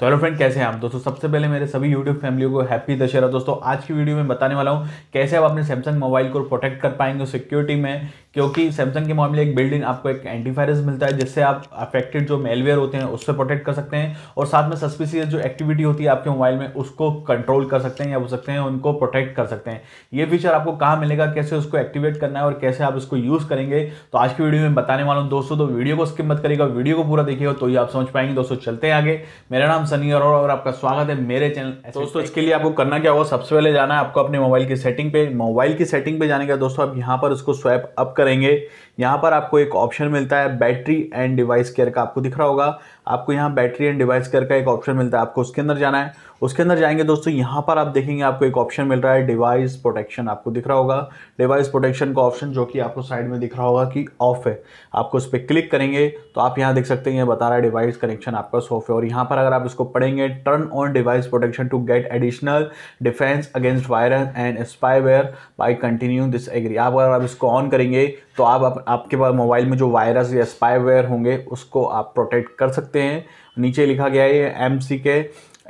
तो hello friend कैसे हैं आप दोस्तों सबसे पहले मेरे सभी यूट्यूब फैमिली को हैप्पी दशहरा दोस्तों आज की वीडियो में बताने वाला हूँ कैसे आप अपने सैमसंग मोबाइल को प्रोटेक्ट कर पाएंगे सिक्योरिटी में क्योंकि सैमसंग के मामले एक बिल्डिंग आपको एक एंटीफायरस मिलता है जिससे आप अफेक्टेड जो मेलवेयर होते हैं उससे प्रोटेक्ट कर सकते हैं और साथ में सस्पिशियस जो एक्टिविटी होती है आपके मोबाइल में उसको कंट्रोल कर सकते हैं या हो सकते हैं उनको प्रोटेक्ट कर सकते हैं ये फीचर आपको कहाँ मिलेगा कैसे उसको एक्टिवेट करना है और कैसे आप इसको यूज़ करेंगे तो आज की वीडियो में बताने वाला हूँ दोस्तों तो वीडियो को स्किप मत करेगा वीडियो को पूरा देखिएगा तो ये आप समझ पाएंगे दोस्तों चलते हैं आगे मेरा नाम सनी अरोड़ा और आपका स्वागत है मेरे चैनल दोस्तों इसके लिए आपको करना क्या होगा सबसे पहले जाना है आपको अपने मोबाइल की सेटिंग पे मोबाइल की सेटिंग पे जाने का दोस्तों आप यहाँ पर उसको स्वैप अप करेंगे यहाँ पर आपको एक ऑप्शन मिलता है बैटरी एंड डिवाइस केयर का आपको दिख रहा होगा आपको यहाँ बैटरी एंड डिवाइस केयर का एक ऑप्शन मिलता है आपको उसके अंदर जाना है उसके अंदर जाएंगे दोस्तों यहाँ पर आप देखेंगे आपको एक ऑप्शन मिल रहा है डिवाइस प्रोटेक्शन आपको दिख रहा होगा डिवाइस प्रोटेक्शन का ऑप्शन जो कि आपको साइड में दिख रहा होगा कि ऑफ है आपको उस पर क्लिक करेंगे तो आप यहाँ देख सकते हैं ये बता रहा है डिवाइस कनेक्शन आपका ऑफ है और यहाँ पर अगर आप इसको पढ़ेंगे turn on device protection to get additional defence against virus and spyware by continue this agree आप अगर आप इसको ऑन करेंगे तो आप, आप आपके पास मोबाइल में जो वायरस या स्पाईवेयर होंगे उसको आप प्रोटेक्ट कर सकते हैं नीचे लिखा गया है एम सी के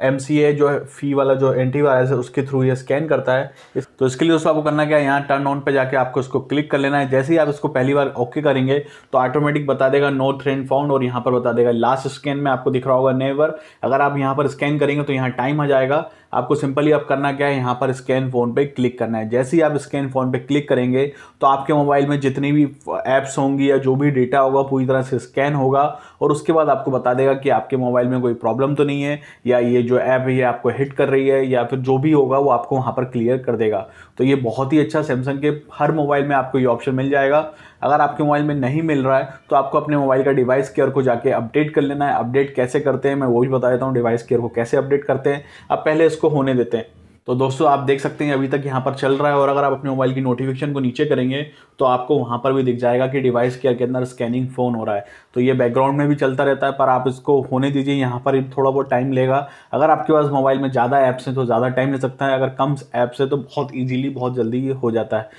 एम सी ए जो है फी वाला जो एंटीवायरस है उसके थ्रू ये स्कैन करता है तो इसके लिए दोस्तों आपको करना क्या है यहाँ टर्न ऑन पे जाके आपको इसको क्लिक कर लेना है जैसे ही आप इसको पहली बार ओके करेंगे तो ऑटोमेटिक बता देगा नो थ्रेंड फाउंड और यहाँ पर बता देगा लास्ट स्कैन में आपको दिख रहा होगा नेवर अगर आप यहाँ पर स्कैन करेंगे तो यहाँ टाइम आ जाएगा आपको सिंपली अब करना क्या है यहाँ पर स्कैन फ़ोन पे क्लिक करना है जैसे ही आप स्कैन फ़ोन पे क्लिक करेंगे तो आपके मोबाइल में जितनी भी ऐप्स होंगी या जो भी डेटा होगा पूरी तरह से स्कैन होगा और उसके बाद आपको बता देगा कि आपके मोबाइल में कोई प्रॉब्लम तो नहीं है या ये जो ऐप है ये आपको हिट कर रही है या फिर जो भी होगा वो आपको वहाँ पर क्लियर कर देगा तो ये बहुत ही अच्छा सैमसंग के हर मोबाइल में आपको ये ऑप्शन मिल जाएगा अगर आपके मोबाइल में नहीं मिल रहा है तो आपको अपने मोबाइल का डिवाइस केयर को जाके अपडेट कर लेना है अपडेट कैसे करते हैं मैं वो भी बता देता हूँ डिवाइस केयर को कैसे अपडेट करते हैं अब पहले इसको इसको होने देते हैं तो दोस्तों आप देख सकते हैं अभी तक यहाँ पर चल रहा है और अगर आप अपने मोबाइल की नोटिफिकेशन को नीचे करेंगे तो आपको वहाँ पर भी दिख जाएगा कि डिवाइस के अंदर स्कैनिंग फ़ोन हो रहा है तो ये बैकग्राउंड में भी चलता रहता है पर आप इसको होने दीजिए यहाँ पर थोड़ा बहुत टाइम लेगा अगर आपके पास मोबाइल में ज़्यादा ऐप्स हैं तो ज़्यादा टाइम ले सकता है अगर कम ऐप्स है तो बहुत ईजिली बहुत जल्दी ये हो जाता है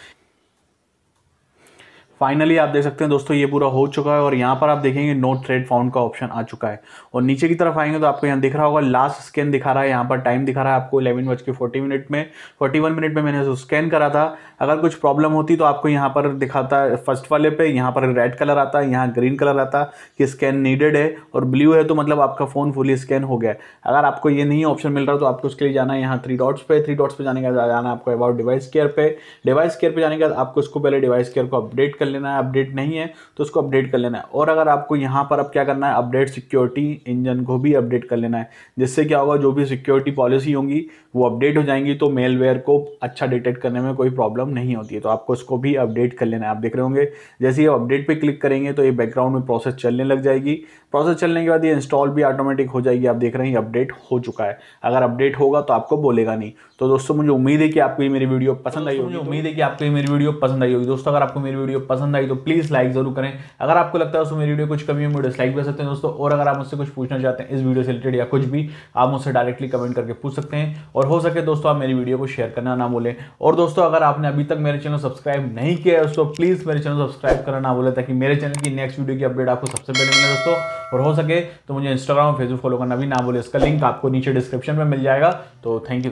फाइनली आप देख सकते हैं दोस्तों ये पूरा हो चुका है और यहाँ पर आप देखेंगे नो ट्रेड फाउंड का ऑप्शन आ चुका है और नीचे की तरफ आएंगे तो आपको यहाँ दिख रहा होगा लास्ट स्कैन दिखा रहा है यहाँ पर टाइम दिखा रहा है आपको इलेवन बज के फोर्टी मिनट में फोर्टी वन मिनट में मैंने स्कैन करा था अगर कुछ प्रॉब्लम होती तो आपको यहाँ पर दिखाता है फर्स्ट वाले पे यहाँ पर रेड कलर आता है यहाँ ग्रीन कलर आता कि स्कैन नीडेड है और ब्लू है तो मतलब आपका फ़ोन फुली स्कैन हो गया है अगर आपको ये नहीं ऑप्शन मिल रहा तो आपको उसके लिए जाना है यहाँ थ्री डॉट्स पे थ्री डॉट्स पर जाने का जाना आपको अबाउट डिवाइस केयर पर डिवाइस केयर पर जाने के बाद आपको उसको पहले डिवाइस केयर को अपडेट कर लेना है अपडेट नहीं है तो उसको अपडेट कर लेना है और अगर आपको यहाँ पर अब क्या करना है अपडेट सिक्योरिटी इंजन को भी अपडेट कर लेना है जिससे क्या होगा जो भी सिक्योरिटी पॉलिसी होंगी वो अपडेट हो जाएंगी तो मेलवेयर को अच्छा डिटेक्ट करने में कोई प्रॉब्लम नहीं होती है तो आपको उसको भी अपडेट कर लेना है आप देख रहे होंगे जैसे ही अपडेट पर क्लिक करेंगे तो ये बैकग्राउंड में प्रोसेस चलने लग जाएगी प्रोसेस चलने के बाद ये इंस्टॉल भी ऑटोमेटिक हो जाएगी आप देख रहे हैं अपडेट हो चुका है अगर अपडेट होगा तो आपको बोलेगा नहीं तो दोस्तों मुझे उम्मीद है कि आपको ये मेरी वीडियो पसंद आई होगी तो उम्मीद है कि आपको ये मेरी वीडियो पसंद आई होगी दोस्तों अगर आपको मेरी वीडियो पसंद पसंद आई तो प्लीज़ लाइक जरूर करें अगर आपको लगता है उसमें मेरी वीडियो कुछ कमी है मुझे डिसलाइक भी सकते हैं दोस्तों और अगर आप मुझसे कुछ पूछना चाहते हैं इस वीडियो से रिलेटेड या कुछ भी आप मुझसे डायरेक्टली कमेंट करके पूछ सकते हैं और हो सके दोस्तों आप मेरी वीडियो को शेयर करना ना बोले और दोस्तों अगर आपने अभी तक मेरे चैनल सब्सक्राइब नहीं किया है दोस्तों प्लीज़ मेरे चैनल सब्सक्राइब करना ना बोले ताकि मेरे चैनल की नेक्स्ट वीडियो की अपडेट आपको सबसे पहले मिले दोस्तों और हो सके तो मुझे इंस्टाग्राम और फेसबुक फॉलो करना भी ना बोले इसका लिंक आपको नीचे डिस्क्रिप्शन में मिल जाएगा तो थैंक यू